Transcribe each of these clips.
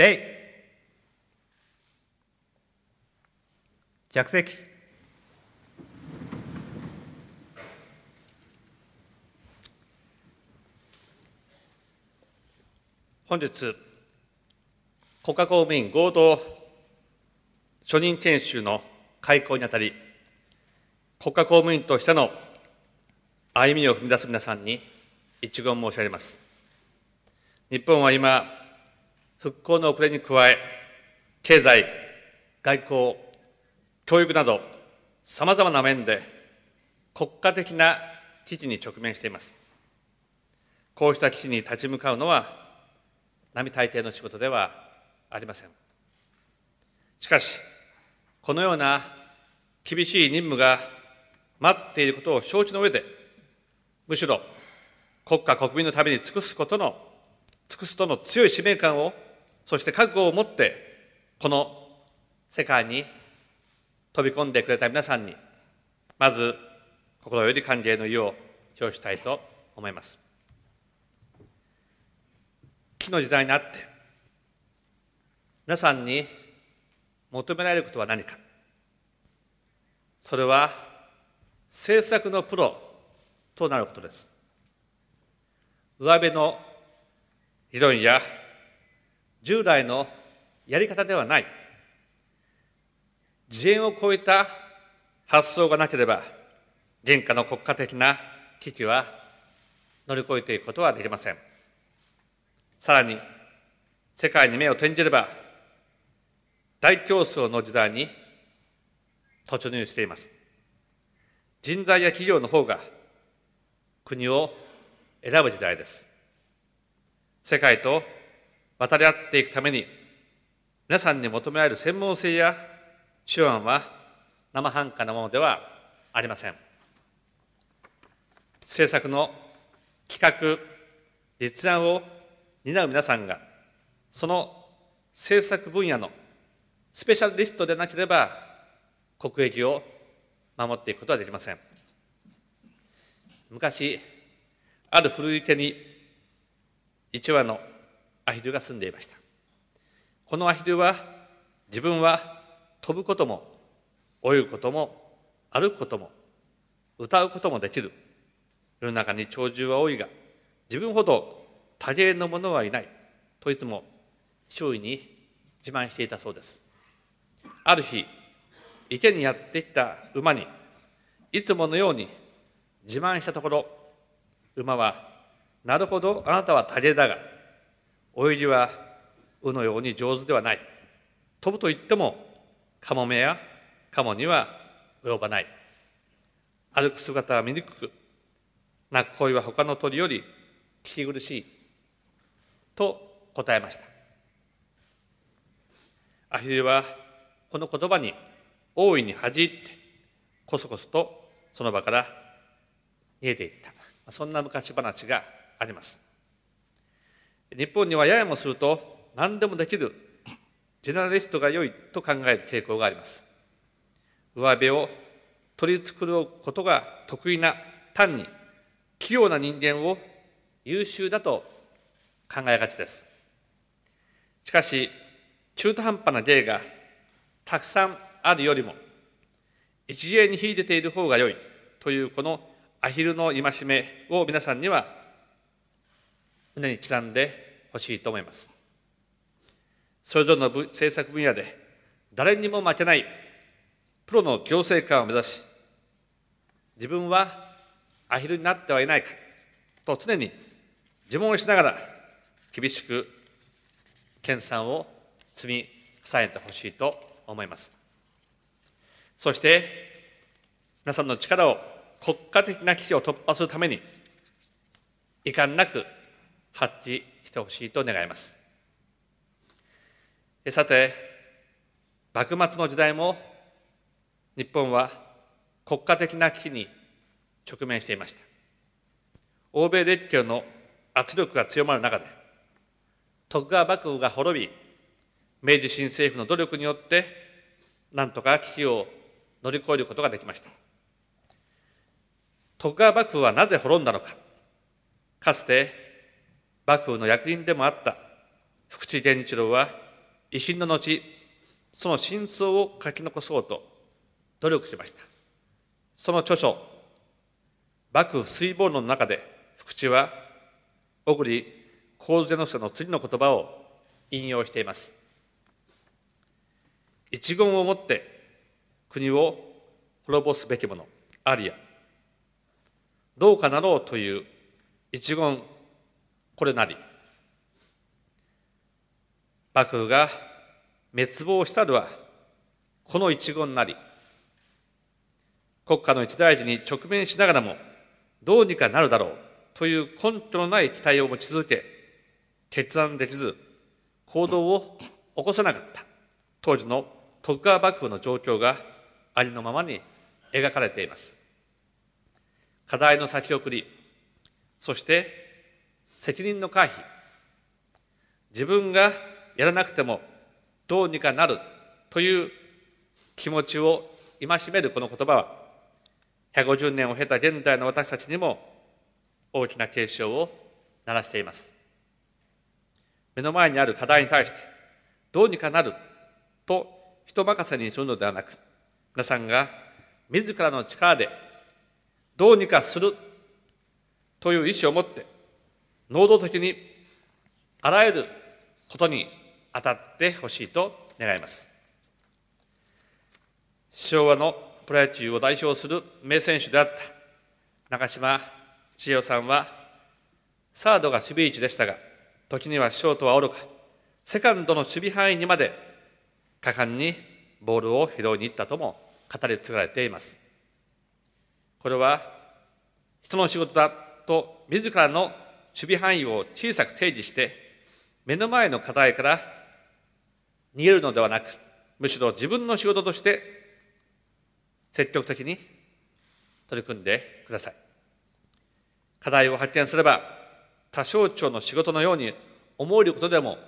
礼着席本日国家公務員合同初任研修の開講にあたり国家公務員としての歩みを踏み出す皆さんに一言申し上げます日本は今復興の遅れに加え、経済、外交、教育など、さまざまな面で国家的な危機に直面しています。こうした危機に立ち向かうのは、並大抵の仕事ではありません。しかし、このような厳しい任務が待っていることを承知の上で、むしろ国家国民のために尽くすことの、尽くすとの強い使命感をそして覚悟を持って、この世界に飛び込んでくれた皆さんに、まず心より歓迎の意を表したいと思います。木の時代になって、皆さんに求められることは何か。それは政策のプロとなることです。上辺の理論や従来のやり方ではない次元を超えた発想がなければ現下の国家的な危機は乗り越えていくことはできませんさらに世界に目を転じれば大競争の時代に突入しています人材や企業の方が国を選ぶ時代です世界と渡り合っていくために、皆さんに求められる専門性や手腕は生半可なものではありません。政策の企画、立案を担う皆さんが、その政策分野のスペシャリストでなければ、国益を守っていくことはできません。昔、ある古い手に、一話のアヒルが住んでいましたこのアヒルは自分は飛ぶことも泳ぐことも歩くことも歌うこともできる世の中に鳥獣は多いが自分ほど多芸のものはいないといつも周囲に自慢していたそうですある日池にやってきた馬にいつものように自慢したところ馬は「なるほどあなたは多芸だが」泳ぎは鵜のように上手ではない飛ぶといってもカモメやカモには及ばない歩く姿は醜く泣く声は他の鳥より聞き苦しいと答えましたアヒルはこの言葉に大いに恥じってこそこそとその場から逃げていったそんな昔話があります日本にはややもすると何でもできるジェネラリストが良いと考える傾向があります上辺を取り繕うことが得意な単に器用な人間を優秀だと考えがちですしかし中途半端な芸がたくさんあるよりも一芸に秀でている方が良いというこのアヒルの戒めを皆さんには胸に刻んでほしいと思いますそれぞれの政策分野で誰にも負けないプロの行政官を目指し自分はアヒルになってはいないかと常に自問しながら厳しく研鑽を積み重ねてほしいと思いますそして皆さんの力を国家的な危機を突破するために遺憾なく発揮してほしいと願いますさて幕末の時代も日本は国家的な危機に直面していました欧米列強の圧力が強まる中で徳川幕府が滅び明治新政府の努力によってなんとか危機を乗り越えることができました徳川幕府はなぜ滅んだのかかつて幕府の役人でもあった福地源一郎は維新の後その真相を書き残そうと努力しましたその著書「幕府水防論」の中で福地は小栗神瀬の瀬の次の言葉を引用しています一言をもって国を滅ぼすべきものありやどうかなろうという一言これなり幕府が滅亡したるはこの一言なり国家の一大事に直面しながらもどうにかなるだろうという根拠のない期待を持ち続け決断できず行動を起こせなかった当時の徳川幕府の状況がありのままに描かれています課題の先送りそして責任の回避自分がやらなくてもどうにかなるという気持ちを戒めるこの言葉は150年を経た現代の私たちにも大きな警鐘を鳴らしています目の前にある課題に対してどうにかなると人任せにするのではなく皆さんが自らの力でどうにかするという意思を持って能動的にあらゆることに当たってほしいと願います。昭和のプロ野球を代表する名選手であった中島千代さんは、サードが守備位置でしたが、時にはショートはおろか、セカンドの守備範囲にまで果敢にボールを拾いに行ったとも語り継がれています。これは人の仕事だと自らの守備範囲を小さく定義して、目の前の課題から逃げるのではなく、むしろ自分の仕事として積極的に取り組んでください。課題を発見すれば、他省庁の仕事のように思えることでも、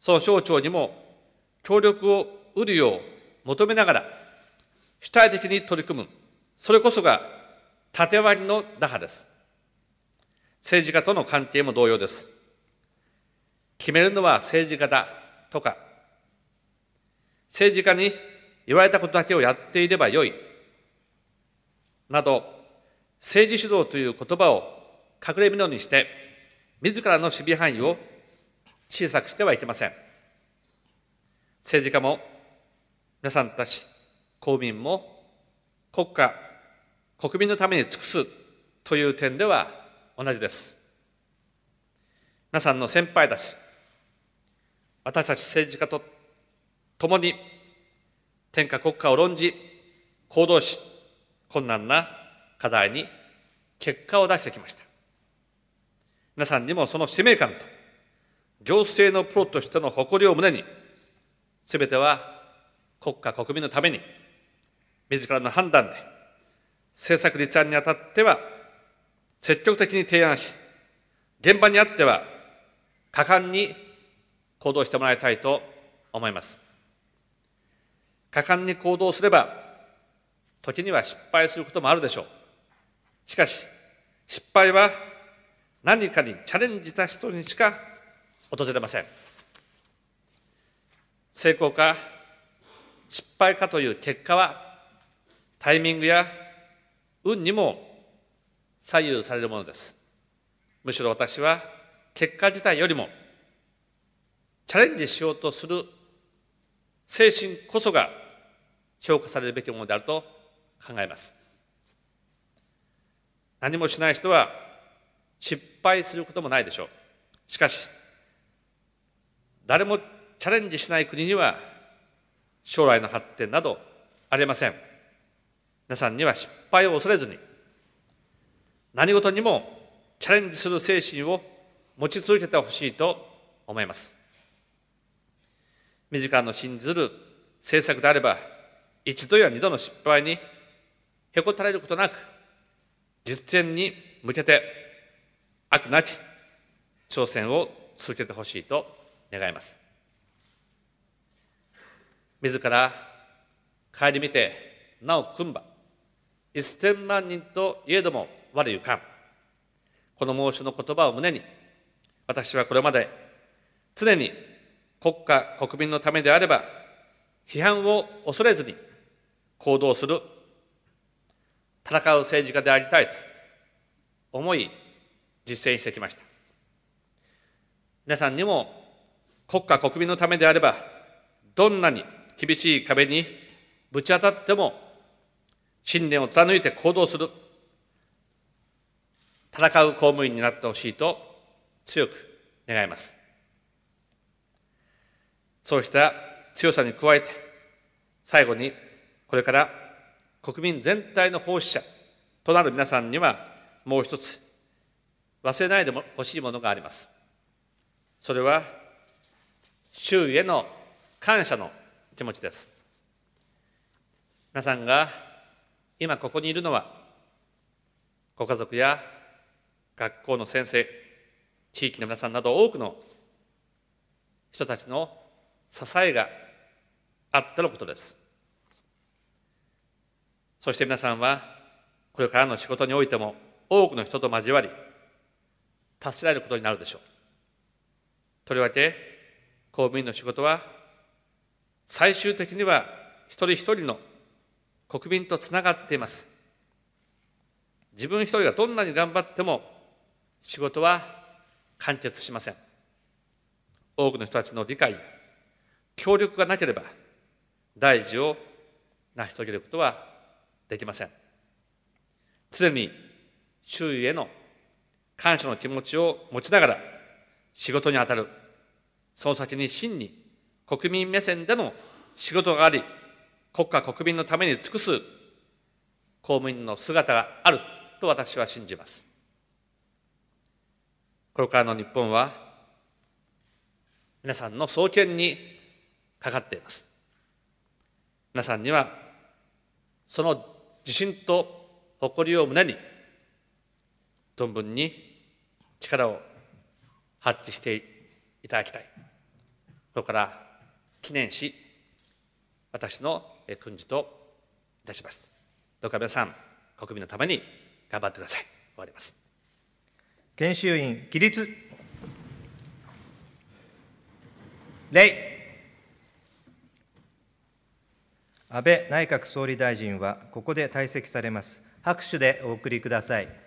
その省庁にも協力を得るよう求めながら、主体的に取り組む、それこそが縦割りの打破です。政治家との関係も同様です。決めるのは政治家だとか、政治家に言われたことだけをやっていればよい、など、政治主導という言葉を隠れ蓑にして、自らの守備範囲を小さくしてはいけません。政治家も、皆さんたち、公民も、国家、国民のために尽くすという点では同じです皆さんの先輩たち私たち政治家と共に天下国家を論じ行動し困難な課題に結果を出してきました皆さんにもその使命感と行政のプロとしての誇りを胸にすべては国家国民のために自らの判断で政策立案にあたっては積極的に提案し、現場にあっては果敢に行動してもらいたいと思います。果敢に行動すれば、時には失敗することもあるでしょう。しかし、失敗は何かにチャレンジした人にしか訪れません。成功か失敗かという結果は、タイミングや運にも左右されるものですむしろ私は結果自体よりもチャレンジしようとする精神こそが評価されるべきものであると考えます何もしない人は失敗することもないでしょうしかし誰もチャレンジしない国には将来の発展などありません皆さんには失敗を恐れずに何事にもチャレンジする精神を持ち続けてほしいと思います。自らの信じる政策であれば、一度や二度の失敗にへこたれることなく、実践に向けて、悪なき挑戦を続けてほしいと願います。自ら顧みて、なお組んば、1000万人といえども、我ゆかん。この申しの言葉を胸に、私はこれまで常に国家、国民のためであれば、批判を恐れずに行動する、戦う政治家でありたいと思い、実践してきました。皆さんにも、国家、国民のためであれば、どんなに厳しい壁にぶち当たっても、信念を貫いて行動する、戦う公務員になってほしいと強く願います。そうした強さに加えて、最後にこれから国民全体の奉仕者となる皆さんには、もう一つ忘れないでほしいものがあります。それは、周囲への感謝の気持ちです。皆さんが今ここにいるのは、ご家族や学校の先生、地域の皆さんなど多くの人たちの支えがあったのことです。そして皆さんは、これからの仕事においても多くの人と交わり、助けられることになるでしょう。とりわけ、公務員の仕事は、最終的には一人一人の国民とつながっています。自分一人がどんなに頑張っても仕事は完結しません多くの人たちの理解協力がなければ大事を成し遂げることはできません常に周囲への感謝の気持ちを持ちながら仕事に当たるその先に真に国民目線での仕事があり国家国民のために尽くす公務員の姿があると私は信じますこれからの日本は皆さんの創建にかかっています皆さんにはその自信と誇りを胸に存分に力を発揮していただきたいこれから記念し私の訓示といたしますどうか皆さん国民のために頑張ってください終わります研修員起立礼安倍内閣総理大臣はここで退席されます拍手でお送りください